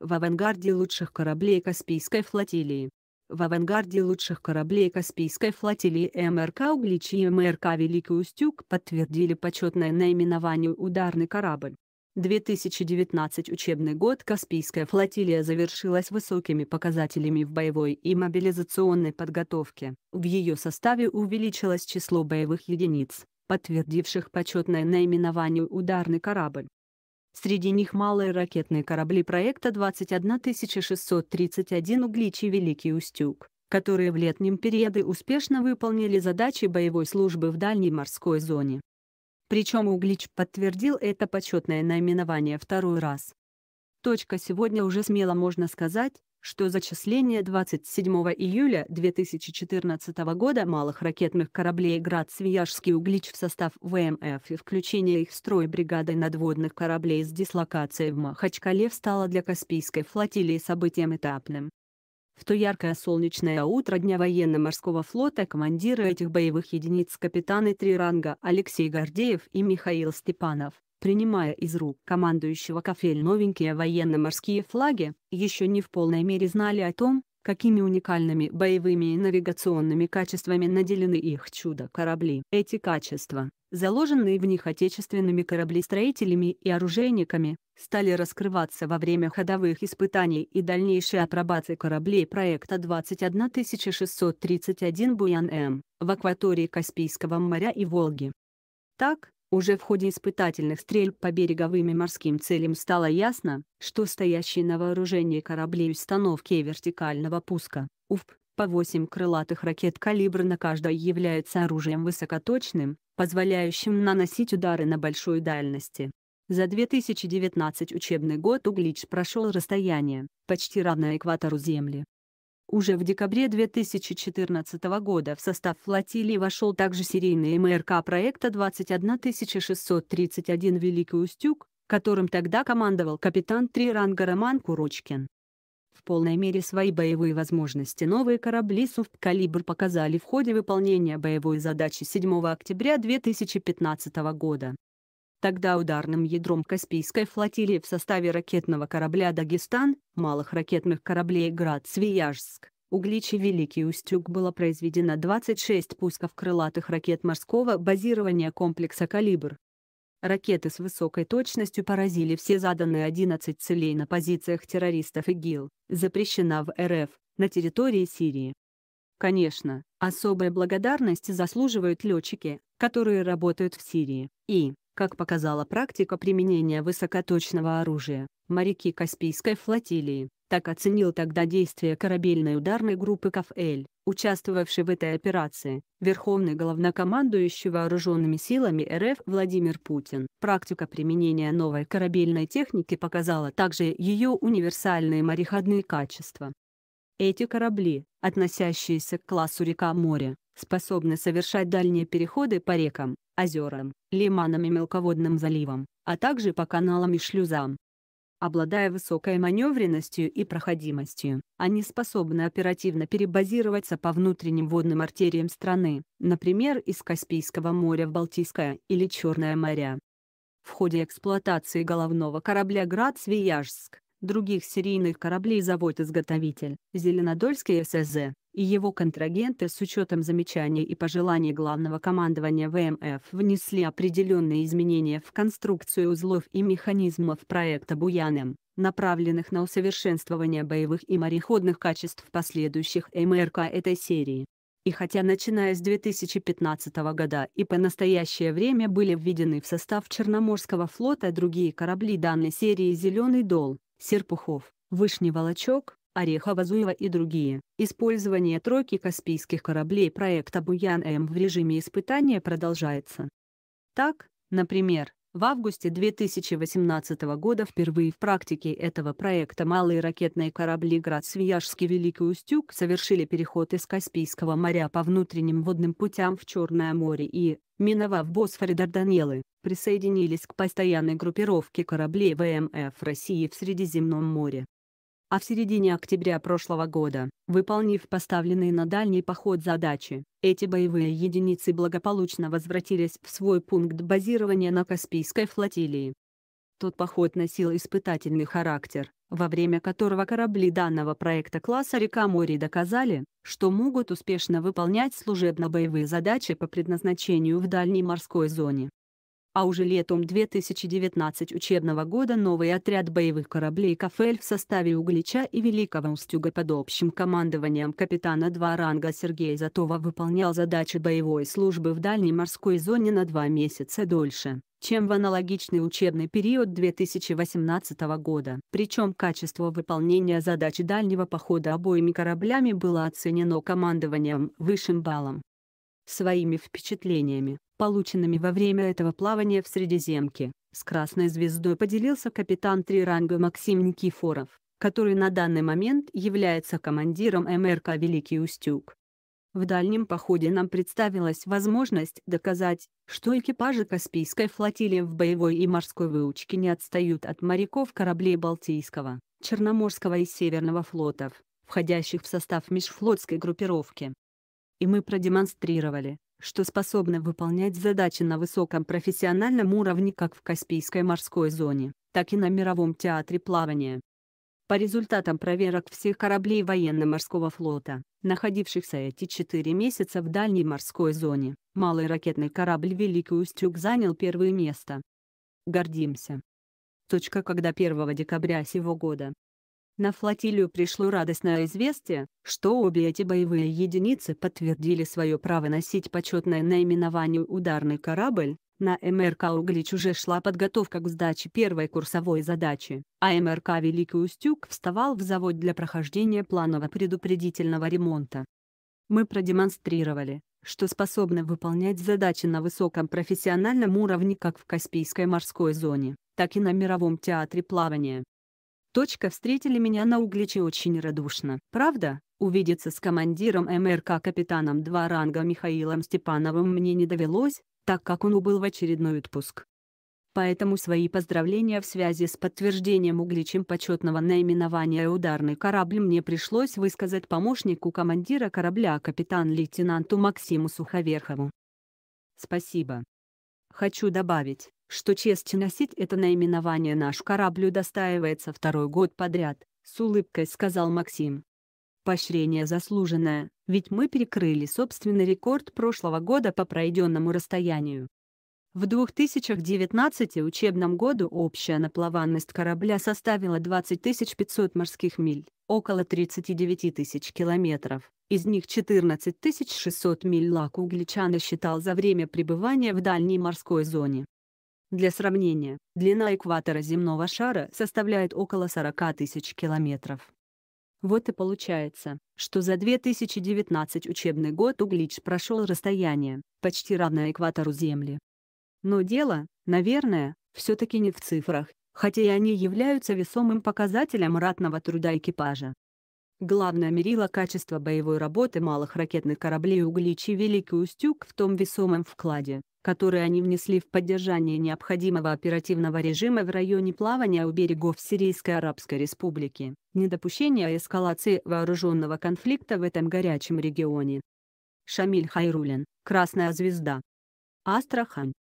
В авангарде лучших кораблей Каспийской флотилии. В авангарде лучших кораблей Каспийской флотилии МРК «Углич» и МРК «Великий Устюг» подтвердили почетное наименование «Ударный корабль». 2019 учебный год Каспийская флотилия завершилась высокими показателями в боевой и мобилизационной подготовке. В ее составе увеличилось число боевых единиц, подтвердивших почетное наименование «Ударный корабль». Среди них малые ракетные корабли проекта 21631 «Углич» и «Великий Устюг», которые в летнем периоде успешно выполнили задачи боевой службы в дальней морской зоне. Причем Углич подтвердил это почетное наименование второй раз. Точка сегодня уже смело можно сказать, что зачисление 27 июля 2014 года малых ракетных кораблей «Град Свияжский Углич» в состав ВМФ и включение их в строй бригадой надводных кораблей с дислокацией в Махачкале стало для Каспийской флотилии событием этапным. В то яркое солнечное утро Дня военно-морского флота командиры этих боевых единиц капитаны три ранга Алексей Гордеев и Михаил Степанов принимая из рук командующего кафель новенькие военно-морские флаги, еще не в полной мере знали о том, какими уникальными боевыми и навигационными качествами наделены их чудо-корабли. Эти качества, заложенные в них отечественными кораблестроителями и оружейниками, стали раскрываться во время ходовых испытаний и дальнейшей апробации кораблей проекта 21631 Буян-М в акватории Каспийского моря и Волги. Так, уже в ходе испытательных стрельб по береговым и морским целям стало ясно, что стоящие на вооружении корабли установки вертикального пуска, УФП, по 8 крылатых ракет калибра на каждой является оружием высокоточным, позволяющим наносить удары на большой дальности. За 2019 учебный год Углич прошел расстояние, почти равное экватору Земли, уже в декабре 2014 года в состав флотилии вошел также серийный МРК проекта 21631 «Великий Устюг», которым тогда командовал капитан три ранга Роман Курочкин. В полной мере свои боевые возможности новые корабли «Суфткалибр» показали в ходе выполнения боевой задачи 7 октября 2015 года. Тогда ударным ядром Каспийской флотилии в составе ракетного корабля «Дагестан», малых ракетных кораблей «Град Свияжск», Углич и Великий Устюг было произведено 26 пусков крылатых ракет морского базирования комплекса «Калибр». Ракеты с высокой точностью поразили все заданные 11 целей на позициях террористов ИГИЛ, запрещена в РФ, на территории Сирии. Конечно, особой благодарности заслуживают летчики, которые работают в Сирии, и, как показала практика применения высокоточного оружия, моряки Каспийской флотилии, так оценил тогда действия корабельной ударной группы КФЛ, участвовавшей в этой операции, верховный главнокомандующий вооруженными силами РФ Владимир Путин. Практика применения новой корабельной техники показала также ее универсальные мореходные качества. Эти корабли, относящиеся к классу река-море, способны совершать дальние переходы по рекам, озерам, лиманам и мелководным заливам, а также по каналам и шлюзам. Обладая высокой маневренностью и проходимостью, они способны оперативно перебазироваться по внутренним водным артериям страны, например из Каспийского моря в Балтийское или Черное моря. В ходе эксплуатации головного корабля «Град Свияжск» других серийных кораблей завод-изготовитель, Зеленодольский ССЗ, и его контрагенты с учетом замечаний и пожеланий главного командования ВМФ внесли определенные изменения в конструкцию узлов и механизмов проекта «Буяном», направленных на усовершенствование боевых и мореходных качеств последующих МРК этой серии. И хотя начиная с 2015 года и по настоящее время были введены в состав Черноморского флота другие корабли данной серии «Зеленый дол», Серпухов, Вышний Волочок, Орехова Зуева и другие. Использование тройки каспийских кораблей проекта «Буян-М» в режиме испытания продолжается. Так, например, в августе 2018 года впервые в практике этого проекта малые ракетные корабли «Град Свияжский Великий Устюг» совершили переход из Каспийского моря по внутренним водным путям в Черное море и, миновав Босфор и Дарданеллы, присоединились к постоянной группировке кораблей ВМФ России в Средиземном море. А в середине октября прошлого года, выполнив поставленные на дальний поход задачи, эти боевые единицы благополучно возвратились в свой пункт базирования на Каспийской флотилии. Тот поход носил испытательный характер, во время которого корабли данного проекта класса «Река Мори» доказали, что могут успешно выполнять служебно-боевые задачи по предназначению в дальней морской зоне а уже летом 2019 учебного года новый отряд боевых кораблей «Кафель» в составе Углича и Великого Устюга под общим командованием капитана два ранга Сергея Затова выполнял задачи боевой службы в дальней морской зоне на два месяца дольше чем в аналогичный учебный период 2018 года. Причем качество выполнения задачи дальнего похода обоими кораблями было оценено командованием высшим баллом. Своими впечатлениями полученными во время этого плавания в Средиземке. С красной звездой поделился капитан три ранга Максим Никифоров, который на данный момент является командиром МРК «Великий Устюг». В дальнем походе нам представилась возможность доказать, что экипажи Каспийской флотилии в боевой и морской выучке не отстают от моряков кораблей Балтийского, Черноморского и Северного флотов, входящих в состав межфлотской группировки. И мы продемонстрировали, что способны выполнять задачи на высоком профессиональном уровне как в Каспийской морской зоне, так и на мировом театре плавания. По результатам проверок всех кораблей военно-морского флота, находившихся эти четыре месяца в дальней морской зоне, малый ракетный корабль «Великий Устюг» занял первое место. Гордимся. Точка когда 1 декабря сего года на флотилию пришло радостное известие, что обе эти боевые единицы подтвердили свое право носить почетное наименование «Ударный корабль». На МРК «Углич» уже шла подготовка к сдаче первой курсовой задачи, а МРК «Великий Устюг» вставал в завод для прохождения планового предупредительного ремонта. Мы продемонстрировали, что способны выполнять задачи на высоком профессиональном уровне как в Каспийской морской зоне, так и на мировом театре плавания. Точка встретили меня на Угличе очень радушно. Правда, увидеться с командиром МРК капитаном два ранга Михаилом Степановым мне не довелось, так как он убыл в очередной отпуск. Поэтому свои поздравления в связи с подтверждением Угличем почетного наименования «Ударный корабль» мне пришлось высказать помощнику командира корабля капитан-лейтенанту Максиму Суховерхову. Спасибо. Хочу добавить, что честь носить это наименование наш кораблю достаивается второй год подряд», — с улыбкой сказал Максим. «Поощрение заслуженное, ведь мы перекрыли собственный рекорд прошлого года по пройденному расстоянию». В 2019 учебном году общая наплаванность корабля составила 20 500 морских миль, около 39 тысяч километров, из них 14 600 миль лак угличана считал за время пребывания в дальней морской зоне. Для сравнения, длина экватора земного шара составляет около 40 тысяч километров. Вот и получается, что за 2019 учебный год Углич прошел расстояние, почти равное экватору Земли. Но дело, наверное, все-таки не в цифрах, хотя и они являются весомым показателем ратного труда экипажа. Главное мерило качества боевой работы малых ракетных кораблей Углич и Великий Устюг в том весомом вкладе, которые они внесли в поддержание необходимого оперативного режима в районе плавания у берегов Сирийской Арабской Республики, недопущение эскалации вооруженного конфликта в этом горячем регионе. Шамиль Хайрулин, Красная звезда. Астрахань,